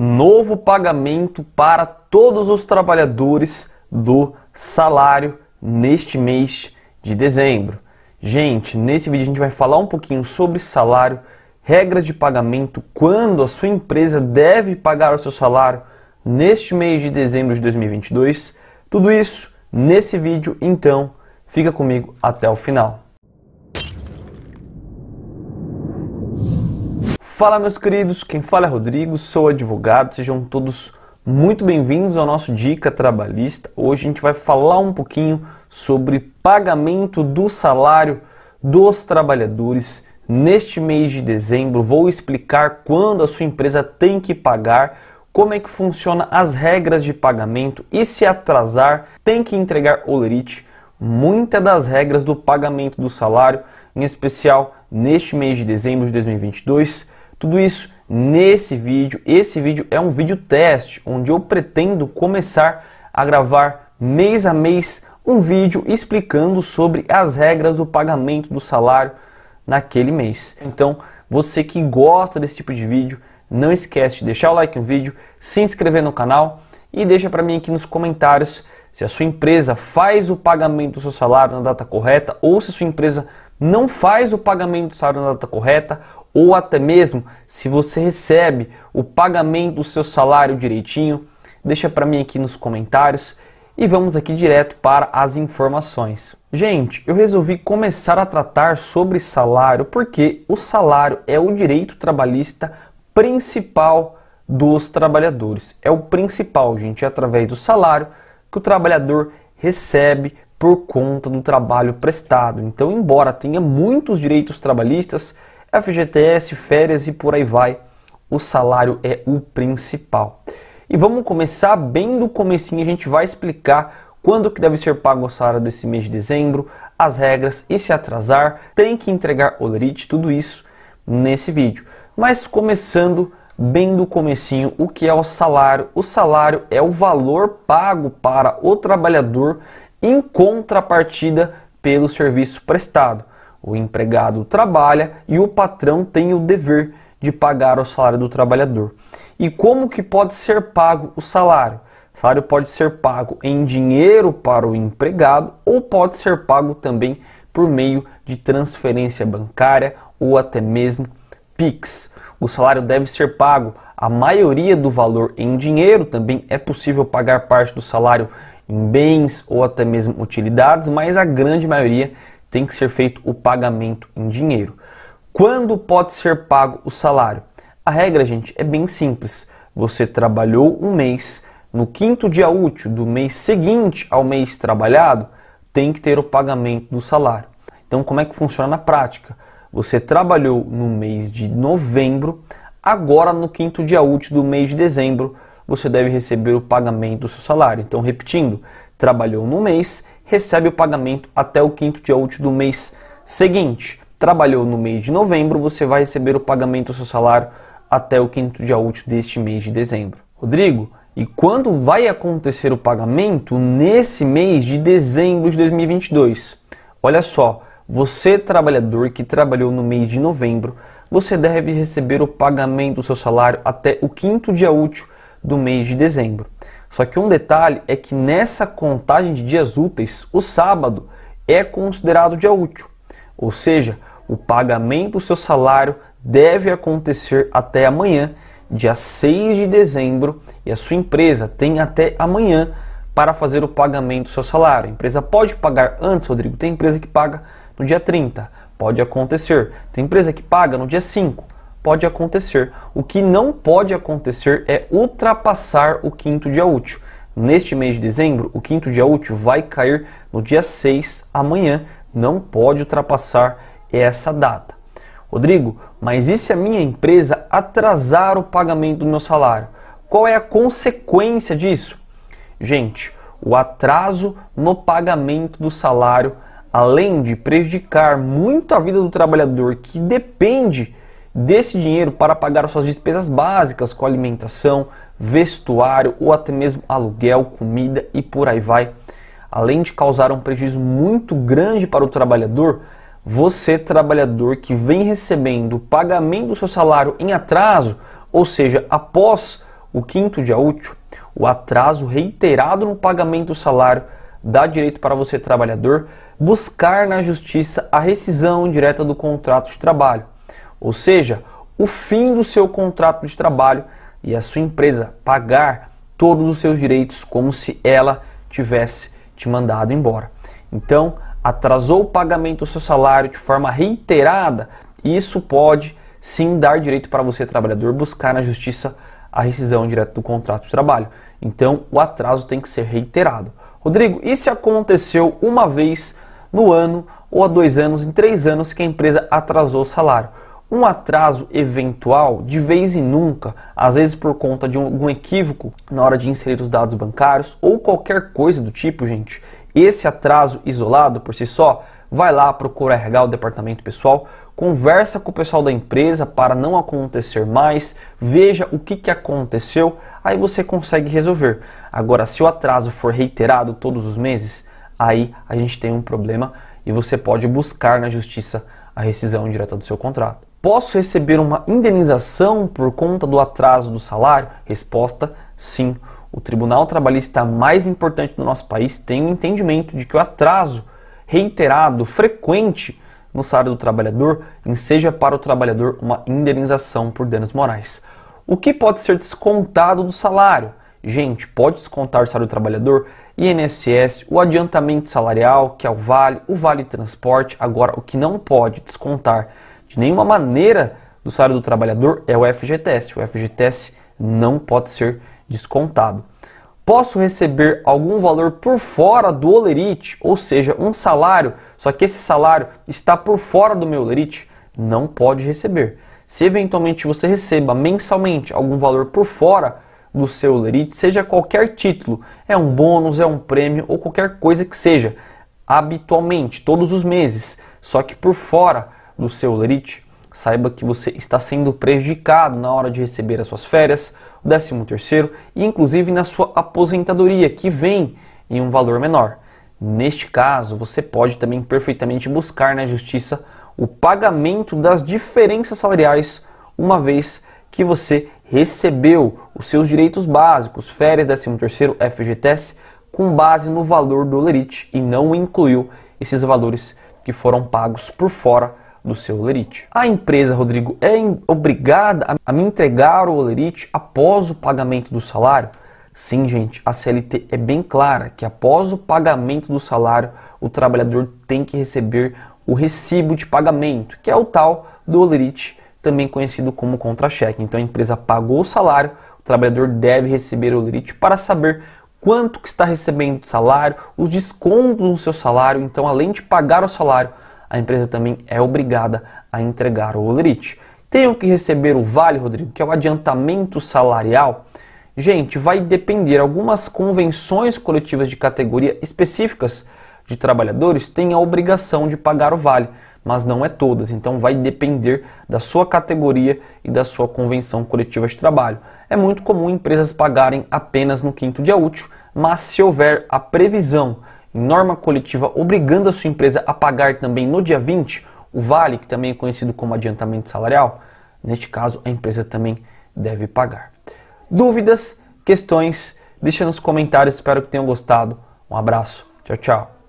novo pagamento para todos os trabalhadores do salário neste mês de dezembro. Gente, nesse vídeo a gente vai falar um pouquinho sobre salário, regras de pagamento, quando a sua empresa deve pagar o seu salário neste mês de dezembro de 2022. Tudo isso nesse vídeo, então fica comigo até o final. Fala, meus queridos, quem fala é Rodrigo, sou advogado, sejam todos muito bem-vindos ao nosso Dica Trabalhista. Hoje a gente vai falar um pouquinho sobre pagamento do salário dos trabalhadores neste mês de dezembro. Vou explicar quando a sua empresa tem que pagar, como é que funciona as regras de pagamento e se atrasar, tem que entregar olerite. Muitas das regras do pagamento do salário, em especial neste mês de dezembro de 2022 tudo isso nesse vídeo. Esse vídeo é um vídeo teste, onde eu pretendo começar a gravar mês a mês um vídeo explicando sobre as regras do pagamento do salário naquele mês. Então, você que gosta desse tipo de vídeo, não esquece de deixar o like no vídeo, se inscrever no canal e deixa para mim aqui nos comentários se a sua empresa faz o pagamento do seu salário na data correta ou se a sua empresa não faz o pagamento do salário na data correta ou até mesmo se você recebe o pagamento do seu salário direitinho, deixa para mim aqui nos comentários e vamos aqui direto para as informações. Gente, eu resolvi começar a tratar sobre salário porque o salário é o direito trabalhista principal dos trabalhadores. É o principal, gente, é através do salário que o trabalhador recebe por conta do trabalho prestado. Então, embora tenha muitos direitos trabalhistas, FGTS, férias e por aí vai. O salário é o principal. E vamos começar bem do comecinho, a gente vai explicar quando que deve ser pago o salário desse mês de dezembro, as regras e se atrasar, tem que entregar o LERIT, tudo isso nesse vídeo. Mas começando bem do comecinho, o que é o salário? O salário é o valor pago para o trabalhador em contrapartida pelo serviço prestado. O empregado trabalha e o patrão tem o dever de pagar o salário do trabalhador. E como que pode ser pago o salário? O salário pode ser pago em dinheiro para o empregado ou pode ser pago também por meio de transferência bancária ou até mesmo PIX. O salário deve ser pago a maioria do valor em dinheiro, também é possível pagar parte do salário em bens ou até mesmo utilidades, mas a grande maioria tem que ser feito o pagamento em dinheiro. Quando pode ser pago o salário? A regra, gente, é bem simples. Você trabalhou um mês, no quinto dia útil do mês seguinte ao mês trabalhado, tem que ter o pagamento do salário. Então, como é que funciona na prática? Você trabalhou no mês de novembro, agora no quinto dia útil do mês de dezembro, você deve receber o pagamento do seu salário. Então, repetindo, trabalhou no mês recebe o pagamento até o quinto dia útil do mês seguinte. Trabalhou no mês de novembro, você vai receber o pagamento do seu salário até o quinto dia útil deste mês de dezembro. Rodrigo, e quando vai acontecer o pagamento? Nesse mês de dezembro de 2022. Olha só, você trabalhador que trabalhou no mês de novembro, você deve receber o pagamento do seu salário até o quinto dia útil do mês de dezembro. Só que um detalhe é que nessa contagem de dias úteis, o sábado é considerado dia útil, ou seja, o pagamento do seu salário deve acontecer até amanhã, dia 6 de dezembro, e a sua empresa tem até amanhã para fazer o pagamento do seu salário. A empresa pode pagar antes, Rodrigo. Tem empresa que paga no dia 30, pode acontecer. Tem empresa que paga no dia 5, pode acontecer. O que não pode acontecer é ultrapassar o quinto dia útil. Neste mês de dezembro, o quinto dia útil vai cair no dia 6, amanhã. Não pode ultrapassar essa data. Rodrigo, mas e se a minha empresa atrasar o pagamento do meu salário? Qual é a consequência disso? Gente, o atraso no pagamento do salário, além de prejudicar muito a vida do trabalhador que depende desse dinheiro para pagar suas despesas básicas com alimentação, vestuário ou até mesmo aluguel, comida e por aí vai. Além de causar um prejuízo muito grande para o trabalhador, você, trabalhador que vem recebendo o pagamento do seu salário em atraso, ou seja, após o quinto dia útil, o atraso reiterado no pagamento do salário dá direito para você, trabalhador, buscar na justiça a rescisão direta do contrato de trabalho ou seja, o fim do seu contrato de trabalho e a sua empresa pagar todos os seus direitos como se ela tivesse te mandado embora. Então, atrasou o pagamento do seu salário de forma reiterada, isso pode sim dar direito para você, trabalhador, buscar na justiça a rescisão direta do contrato de trabalho. Então, o atraso tem que ser reiterado. Rodrigo, e se aconteceu uma vez no ano ou há dois anos, em três anos, que a empresa atrasou o salário? um atraso eventual, de vez em nunca, às vezes por conta de algum equívoco na hora de inserir os dados bancários ou qualquer coisa do tipo, gente, esse atraso isolado por si só, vai lá, procura RH, o departamento pessoal, conversa com o pessoal da empresa para não acontecer mais, veja o que, que aconteceu, aí você consegue resolver. Agora, se o atraso for reiterado todos os meses, aí a gente tem um problema e você pode buscar na justiça a rescisão direta do seu contrato. Posso receber uma indenização por conta do atraso do salário? Resposta: sim. O tribunal trabalhista mais importante do nosso país tem o um entendimento de que o atraso reiterado, frequente no salário do trabalhador, enseja para o trabalhador uma indenização por danos morais. O que pode ser descontado do salário? Gente, pode descontar o salário do trabalhador, INSS, o adiantamento salarial, que é o vale, o vale transporte. Agora, o que não pode descontar de nenhuma maneira do salário do trabalhador é o FGTS. O FGTS não pode ser descontado. Posso receber algum valor por fora do olerite, ou seja, um salário, só que esse salário está por fora do meu olerite? Não pode receber. Se eventualmente você receba mensalmente algum valor por fora do seu olerite, seja qualquer título, é um bônus, é um prêmio ou qualquer coisa que seja, habitualmente, todos os meses, só que por fora do seu lerit, saiba que você está sendo prejudicado na hora de receber as suas férias, o 13 terceiro e inclusive na sua aposentadoria, que vem em um valor menor. Neste caso, você pode também perfeitamente buscar na justiça o pagamento das diferenças salariais, uma vez que você recebeu os seus direitos básicos, férias, 13 terceiro, FGTS, com base no valor do lerit e não incluiu esses valores que foram pagos por fora do seu olerite. A empresa, Rodrigo, é obrigada a me entregar o olerite após o pagamento do salário? Sim, gente, a CLT é bem clara que após o pagamento do salário, o trabalhador tem que receber o recibo de pagamento, que é o tal do olerite, também conhecido como contra-cheque. Então a empresa pagou o salário, o trabalhador deve receber o olerite para saber quanto que está recebendo de salário, os descontos no seu salário. Então, além de pagar o salário, a empresa também é obrigada a entregar o olerite. Tenho que receber o vale, Rodrigo, que é o adiantamento salarial. Gente, vai depender. Algumas convenções coletivas de categoria específicas de trabalhadores têm a obrigação de pagar o vale, mas não é todas. Então vai depender da sua categoria e da sua convenção coletiva de trabalho. É muito comum empresas pagarem apenas no quinto dia útil, mas se houver a previsão norma coletiva obrigando a sua empresa a pagar também no dia 20 o vale, que também é conhecido como adiantamento salarial, neste caso a empresa também deve pagar. Dúvidas, questões, deixa nos comentários, espero que tenham gostado. Um abraço, tchau, tchau.